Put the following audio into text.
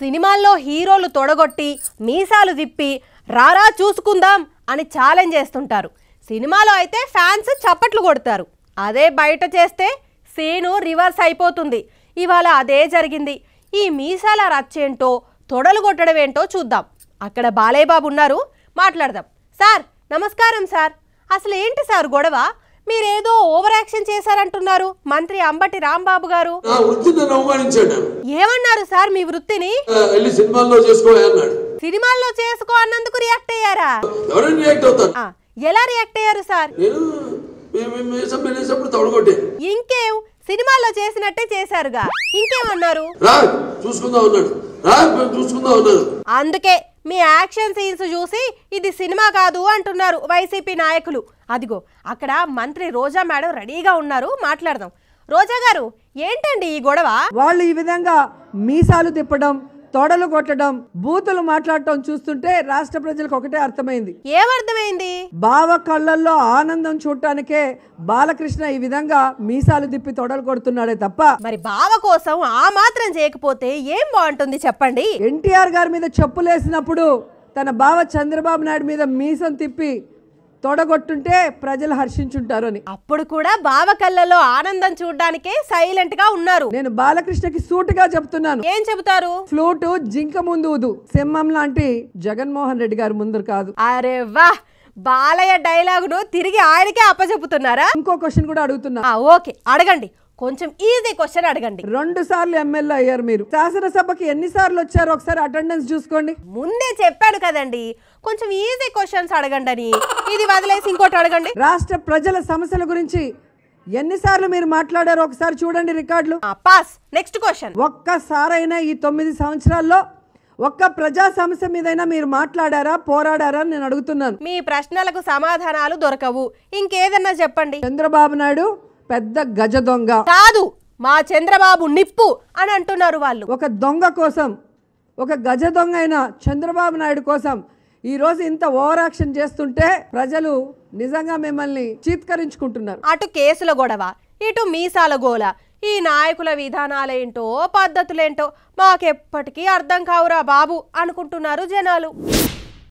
సినిమాల్లో హీరోలు తొడగొట్టి మీసాలు తిప్పి రారా చూసుకుందాం అని ఛాలెంజ్ చేస్తుంటారు సినిమాలో అయితే ఫ్యాన్స్ చప్పట్లు కొడతారు అదే బయట చేస్తే సీను రివర్స్ అయిపోతుంది ఇవాళ అదే జరిగింది ఈ మీసాల రచ్చేంటో తొడలు కొట్టడం ఏంటో చూద్దాం అక్కడ బాలయ్య బాబు ఉన్నారు మాట్లాడదాం సార్ నమస్కారం సార్ అసలు ఏంటి సార్ గొడవ మీరేదో ఓవర్ యాక్షన్ చేశారంటున్నారు మంత్రి అంబటి రాంబాబు గారు ఏమన్నారు సార్ మీ వృత్తిని సినిమాల్లో సినిమాల్లో చేసుకో అన్నందుకు రియాక్ట్ అయ్యారా ఎలా రియాక్ట్ అయ్యారు సార్ ఇంకేం సినిమాల్లో చేసినట్టే చేశారుగా ఇంకేమన్నారు అందుకే మీ యాక్షన్ సీన్స్ చూసి ఇది సినిమా కాదు అంటున్నారు వైసీపీ నాయకులు అదిగో అక్కడ మంత్రి రోజా మేడం రెడీగా ఉన్నారు మాట్లాడదాం రోజా గారు ఏంటండి ఈ గొడవ వాళ్ళు ఈ విధంగా మీసాలు తిప్పడం తోడలు కొట్టడం బూతులు మాట్లాడటం చూస్తుంటే రాష్ట్ర ప్రజలకు ఒకటే అర్థమైంది ఏమర్థమైంది బావ కళ్ళల్లో ఆనందం చూడటానికే బాలకృష్ణ ఈ విధంగా మీసాలు దిప్పి తొడలు కొడుతున్నాడే తప్ప మరి బావ కోసం ఆ మాత్రం చేయకపోతే ఏం బాగుంటుంది చెప్పండి ఎన్టీఆర్ గారి మీద చెప్పులేసినప్పుడు తన బావ చంద్రబాబు నాయుడు మీద మీసం తిప్పి తొడగొట్టుంటే ప్రజలు హర్షించుంటారు అని అప్పుడు కూడా బావ కళ్ళలో ఆనందం చూడడానికే సైలెంట్ గా ఉన్నారు నేను బాలకృష్ణకి గా చెప్తున్నాను ఏం చెబుతారు ఫ్లూటు జింక ముందు సింహం లాంటి జగన్మోహన్ రెడ్డి గారు ముందు కాదు అరే వా బాలయ్య ను తిరిగి ఆయనకే అప్పచెపుతున్నారా ఇంకో క్వశ్చన్ కూడా అడుగుతున్నా ఓకే అడగండి కొంచెం ఈజీ క్వశ్చన్ అడగండి రెండు సార్లు ఎమ్మెల్యే అయ్యారు మీరు శాసనసభకి ఎన్నిసార్లు వచ్చారు ఒకసారి అటెండెన్స్ చూసుకోండి ముందే చెప్పాడు కదండి కొంచెం ఈజీ క్వశ్చన్స్ అడగండి అని ఇది వదిలేసి ఇంకోటి అడగండి రాష్ట్ర ప్రజల సమస్యల గురించి ఎన్నిసార్లు మీరు మాట్లాడారు ఒకసారి చూడండి రికార్డులు పాస్ నెక్స్ట్ క్వశ్చన్ ఒక్కసారైనా ఈ తొమ్మిది సంవత్సరాల్లో ఒక్క ప్రజా సమస్య మీదైనా మీరు మాట్లాడారా పోరాడారా నేను అడుగుతున్నాను మీ ప్రశ్నలకు సమాధానాలు దొరకవు ఇంకేదన్నా చెప్పండి చంద్రబాబు నాయుడు పెద్ద గజ దొంగ కాదు మా చంద్రబాబు నిప్పు అని అంటున్నారు వాళ్ళు ఒక దొంగ కోసం ఒక గజ దొంగ అయిన చంద్రబాబు నాయుడు కోసం ఈరోజు ఇంత ఓవర్ యాక్షన్ చేస్తుంటే ప్రజలు నిజంగా మిమ్మల్ని చీత్కరించుకుంటున్నారు అటు కేసుల గొడవ ఇటు మీసాల గోల ఈ నాయకుల విధానాలేంటో పద్ధతులేంటో మాకెప్పటికీ అర్థం కావురా బాబు అనుకుంటున్నారు జనాలు